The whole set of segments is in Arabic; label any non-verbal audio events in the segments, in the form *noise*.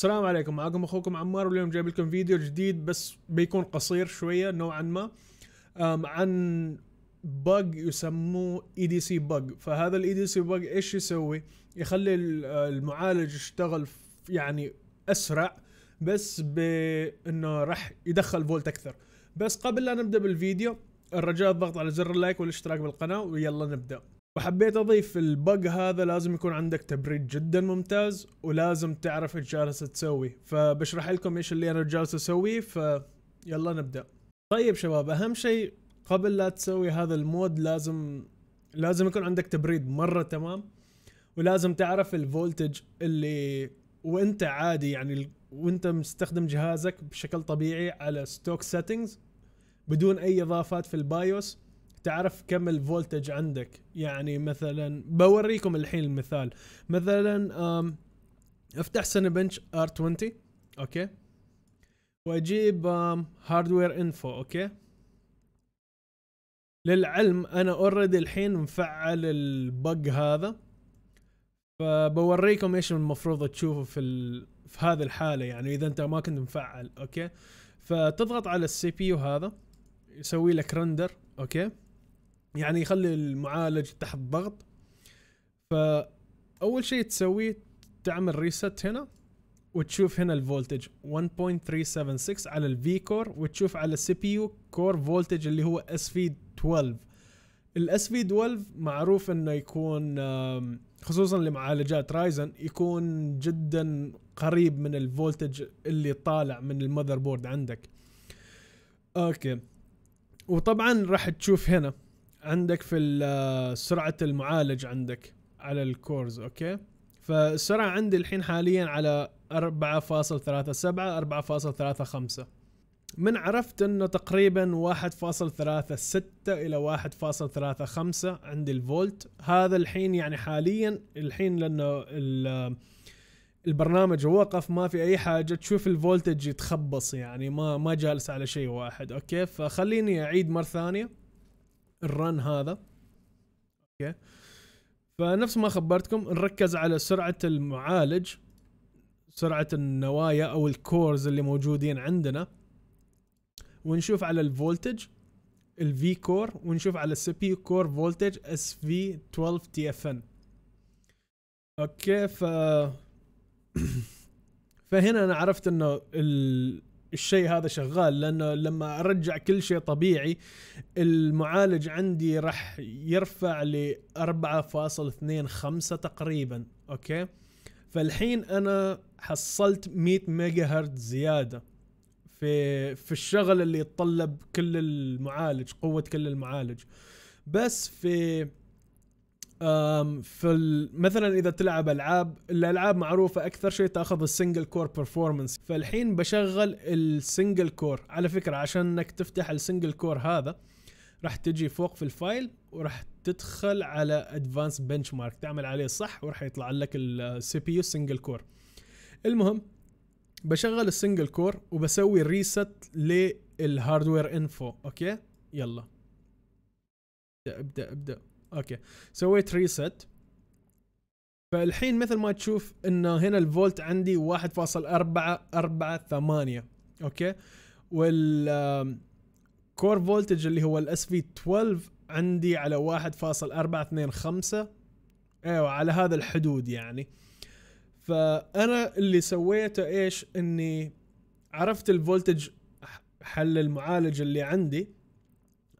السلام عليكم معكم اخوكم عمار واليوم جايب لكم فيديو جديد بس بيكون قصير شويه نوعا ما عن بج يسموه اي دي سي بج فهذا الاي دي سي بج ايش يسوي يخلي المعالج يشتغل يعني اسرع بس بانه راح يدخل فولت اكثر بس قبل لا نبدا بالفيديو الرجاء الضغط على زر اللايك والاشتراك بالقناه ويلا نبدا وحبيت اضيف البق هذا لازم يكون عندك تبريد جدا ممتاز ولازم تعرف ايش جالس تسوي فبشرح لكم ايش اللي انا جالس اسويه فيلا نبدا طيب شباب اهم شيء قبل لا تسوي هذا المود لازم لازم يكون عندك تبريد مره تمام ولازم تعرف الفولتج اللي وانت عادي يعني وانت مستخدم جهازك بشكل طبيعي على ستوك سيتنجز بدون اي اضافات في البايوس تعرف كم الفولتج عندك يعني مثلا بوريكم الحين المثال مثلا افتح بنش ار 20 اوكي واجيب هاردوير انفو اوكي للعلم انا اوريدي الحين مفعل البق هذا فبوريكم ايش المفروض تشوفه في ال... في هذه الحاله يعني اذا انت ما كنت مفعل اوكي فتضغط على السي بي يو هذا يسوي لك رندر اوكي يعني يخلي المعالج تحت ضغط فاول شيء تسويه تعمل ريست هنا وتشوف هنا الفولتج 1.376 على الفي كور وتشوف على السي بي يو كور فولتج اللي هو اس في 12 الاس في 12 معروف انه يكون خصوصا لمعالجات رايزن يكون جدا قريب من الفولتج اللي طالع من المذر بورد عندك اوكي وطبعا راح تشوف هنا عندك في سرعه المعالج عندك على الكورز اوكي فالسرعه عندي الحين حاليا على 4.37 4.35 من عرفت انه تقريبا 1.36 الى 1.35 عندي الفولت هذا الحين يعني حاليا الحين لانه البرنامج وقف ما في اي حاجه تشوف الفولتج يتخبص يعني ما ما جالس على شيء واحد اوكي فخليني اعيد مره ثانيه الرن هذا اوكي فنفس ما خبرتكم نركز على سرعه المعالج سرعه النوايا او الكورز اللي موجودين عندنا ونشوف على الفولتج الفي كور ونشوف على السي بي كور فولتج اس في 12 تي اف ان اوكي ف *clears throat* فهنا انا عرفت انه الشيء هذا شغال لانه لما ارجع كل شيء طبيعي المعالج عندي راح يرفع ل 4.25 تقريبا اوكي فالحين انا حصلت 100 ميجا هرتز زياده في في الشغل اللي يتطلب كل المعالج قوه كل المعالج بس في في مثلا اذا تلعب العاب الالعاب معروفه اكثر شيء تاخذ السنجل كور برفورمانس فالحين بشغل السنجل كور على فكره عشان انك تفتح السنجل كور هذا راح تجي فوق في الفايل وراح تدخل على ادفانس بنش مارك تعمل عليه صح وراح يطلع لك السي بي يو سنجل كور المهم بشغل السنجل كور وبسوي ريست للهاردوير انفو اوكي يلا ابدا ابدا ابدا اوكي سويت ريست فالحين مثل ما تشوف انه هنا الفولت عندي 1.448 اوكي وال كور فولتج اللي هو الاس في 12 عندي على 1.425 ايوه على هذا الحدود يعني فانا اللي سويته ايش اني عرفت الفولتج حل المعالج اللي عندي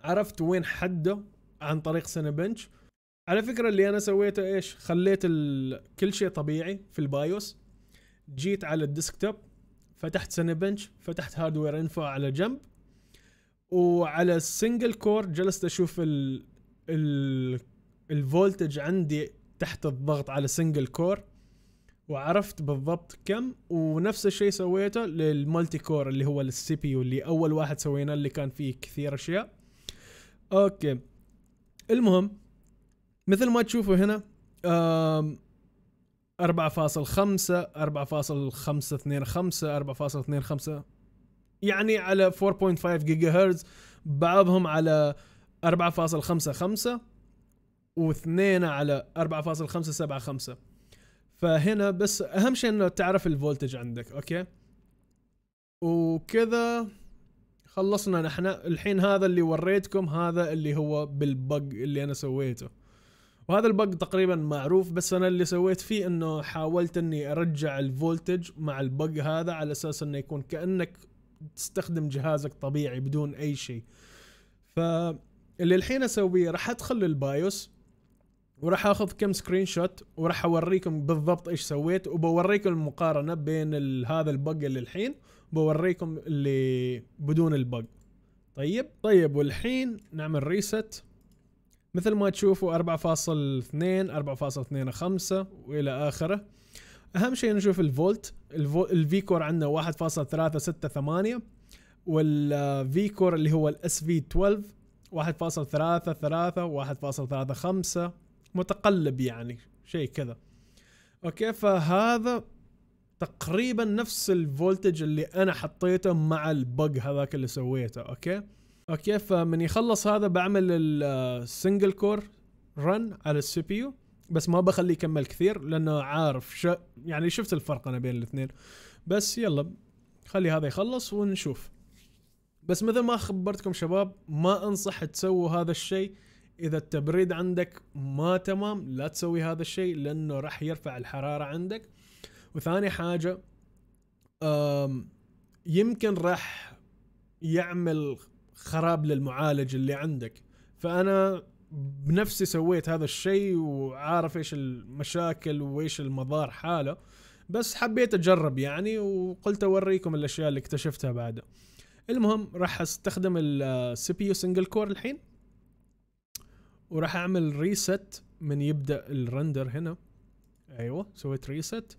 عرفت وين حده عن طريق سنة بنش على فكرة اللي أنا سويته إيش خليت كل شيء طبيعي في البايوس جيت على الديسكتوب فتحت سنة بنش فتحت هاردوير انفو على جنب وعلى السنجل كور جلست أشوف ال ال الفولتج عندي تحت الضغط على سنجل كور وعرفت بالضبط كم ونفس الشيء سويته للمالتي كور اللي هو السي بي يو اللي اول واحد سويناه اللي كان فيه كثير اشياء اوكي المهم مثل ما تشوفوا هنا 4.5 4.525 4.25 يعني على 4.5 جيجا هرتز بعضهم على 4.55 واثنين على 4.575 فهنا بس اهم شيء انه تعرف الفولتج عندك اوكي وكذا خلصنا نحن الحين هذا اللي وريتكم هذا اللي هو بالبق اللي انا سويته وهذا البق تقريبا معروف بس انا اللي سويت فيه انه حاولت اني ارجع الفولتج مع البق هذا على اساس انه يكون كانك تستخدم جهازك طبيعي بدون اي شيء فاللي الحين اسويه راح ادخل للبايوس وراح اخذ كم سكرين شوت وراح اوريكم بالضبط ايش سويت وبوريكم المقارنه بين هذا البق اللي الحين بوريكم اللي بدون البق طيب طيب والحين نعمل ريست مثل ما تشوفوا 4.2 4.25 والى اخره اهم شيء نشوف الفولت الفي كور عندنا 1.368 والفي كور اللي هو الاس في 12 1.33 1.35 متقلب يعني شيء كذا اوكي فهذا تقريبا نفس الفولتج اللي انا حطيته مع البق هذاك اللي سويته اوكي اوكي فمن يخلص هذا بعمل السنجل كور رن على السي بي يو بس ما بخليه يكمل كثير لانه عارف ش... يعني شفت الفرق انا بين الاثنين بس يلا خلي هذا يخلص ونشوف بس مثل ما خبرتكم شباب ما انصح تسووا هذا الشيء اذا التبريد عندك ما تمام لا تسوي هذا الشيء لانه راح يرفع الحراره عندك وثاني حاجه يمكن راح يعمل خراب للمعالج اللي عندك فانا بنفسي سويت هذا الشيء وعارف ايش المشاكل وايش المضار حاله بس حبيت اجرب يعني وقلت اوريكم الاشياء اللي اكتشفتها بعدها المهم راح استخدم السي بي يو سنجل كور الحين وراح اعمل ريست من يبدا الرندر هنا ايوه سويت ريست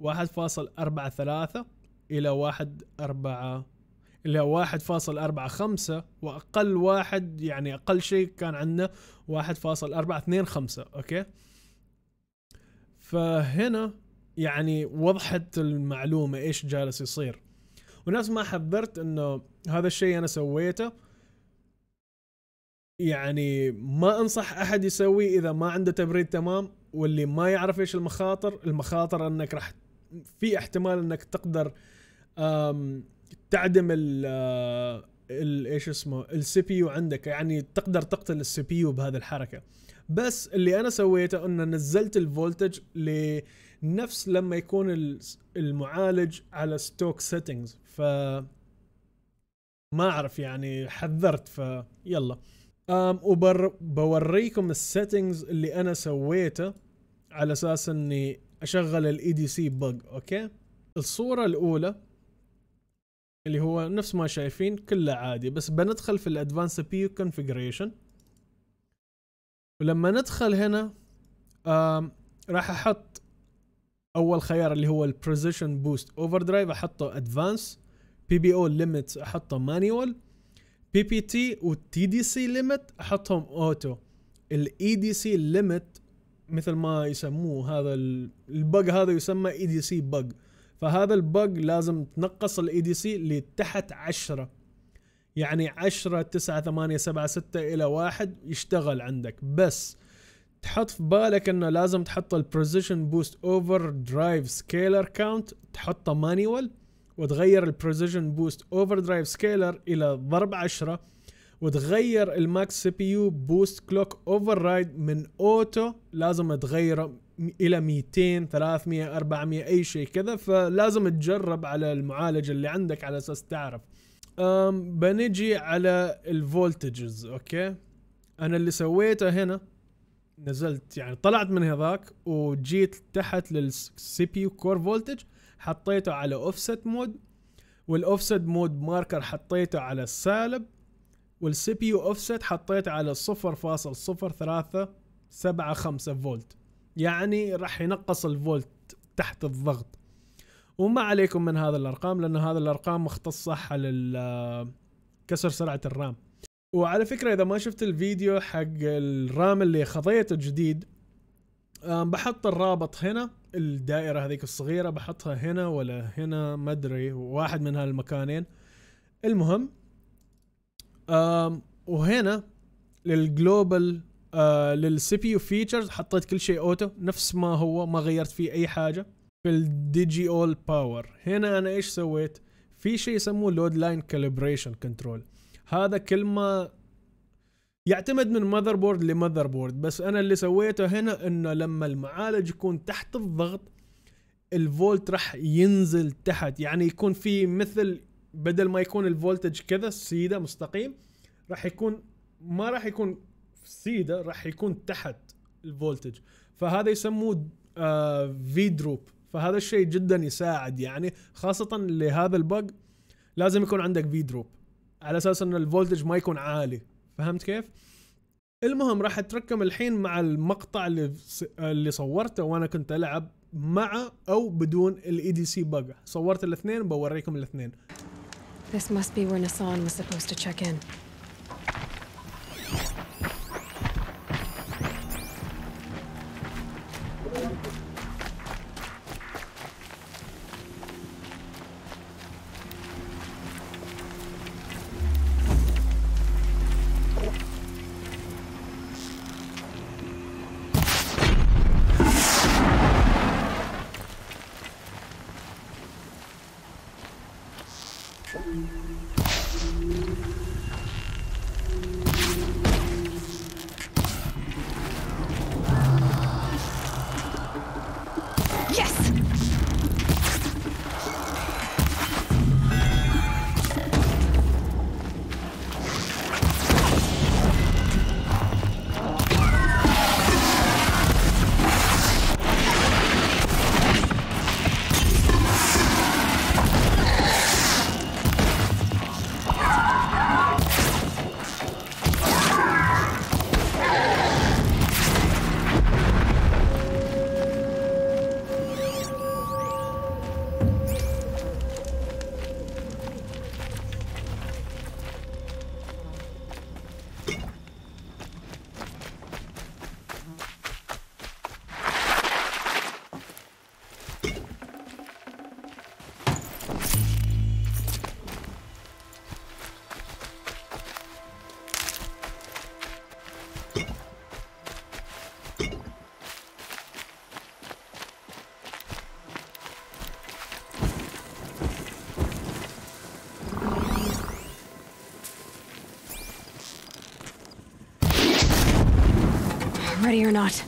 1.43 إلى 1 4 إلى 1.45 وأقل واحد يعني أقل شيء كان عندنا 1.425 أوكي فهنا يعني وضحت المعلومة إيش جالس يصير وناس ما حذرت إنه هذا الشيء أنا سويته يعني ما انصح احد يسويه اذا ما عنده تبريد تمام واللي ما يعرف ايش المخاطر المخاطر انك راح في احتمال انك تقدر تعدم آه، ال ايش اسمه السي بي يو عندك يعني تقدر تقتل السي بي يو بهذه الحركه بس اللي انا سويته انه نزلت الفولتج لنفس لما يكون المعالج على ستوك سيتنجز ف ما اعرف يعني حذرت فيلا يلا أم وبوريكم السيتنجز اللي انا سويته على اساس اني اشغل الاي دي سي بج اوكي الصورة الاولى اللي هو نفس ما شايفين كله عادي بس بندخل في الادفانس بي كونفجريشن ولما ندخل هنا راح احط اول خيار اللي هو البريزيشن بوست اوفر درايف احطه ادفانس بي بي او ليميت احطه مانيوال بي بي تي والتي دي سي ليميت احطهم اوتو الاي دي سي ليميت مثل ما يسموه هذا البق هذا يسمى اي دي سي بق فهذا البق لازم تنقص الاي دي سي لتحت 10 يعني 10 9 8 7 6 الى واحد يشتغل عندك بس تحط في بالك انه لازم تحط البريزيشن بوست اوفر درايف سكيلر كاونت تحطه مانيوال وتغير البريزيشن بوست اوفر درايف سكيلر الى ضرب 10 وتغير الماكس سي بي يو بوست كلوك اوفر رايد من اوتو لازم تغيره الى 200 300 400 اي شيء كذا فلازم تجرب على المعالج اللي عندك على اساس تعرف بنجي على الفولتجز اوكي انا اللي سويته هنا نزلت يعني طلعت من هذاك وجيت تحت للسي بي يو كور فولتج حطيته على اوفست مود والاوفست مود ماركر حطيته على السالب والسي بي يو اوفست حطيت على 0.0375 فولت يعني راح ينقص الفولت تحت الضغط وما عليكم من هذا الارقام لان هذا الارقام مختصه على آه، كسر سرعه الرام وعلى فكره اذا ما شفت الفيديو حق الرام اللي خضيته جديد آه، بحط الرابط هنا الدائره هذيك الصغيره بحطها هنا ولا هنا ما ادري واحد من هالمكانين المهم وهنا للجلوبال آه، للسي بي يو فيتشرز حطيت كل شيء اوتو نفس ما هو ما غيرت فيه اي حاجه في الديجي اول باور هنا انا ايش سويت في شيء يسموه لود لاين كاليبريشن كنترول هذا كل ما يعتمد من ماذر بورد لماذر بورد بس انا اللي سويته هنا انه لما المعالج يكون تحت الضغط الفولت راح ينزل تحت يعني يكون في مثل بدل ما يكون الفولتج كذا سيده مستقيم راح يكون ما راح يكون سيده راح يكون تحت الفولتج فهذا يسموه آه في دروب فهذا الشيء جدا يساعد يعني خاصه لهذا البق لازم يكون عندك في دروب على اساس ان الفولتج ما يكون عالي فهمت كيف؟ المهم راح اتركم الحين مع المقطع اللي اللي صورته وانا كنت العب مع او بدون الاي دي سي بق صورت الاثنين بوريكم الاثنين This must be where Nassan was supposed to check in. Ready or not.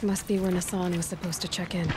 This must be where Nassan was supposed to check in.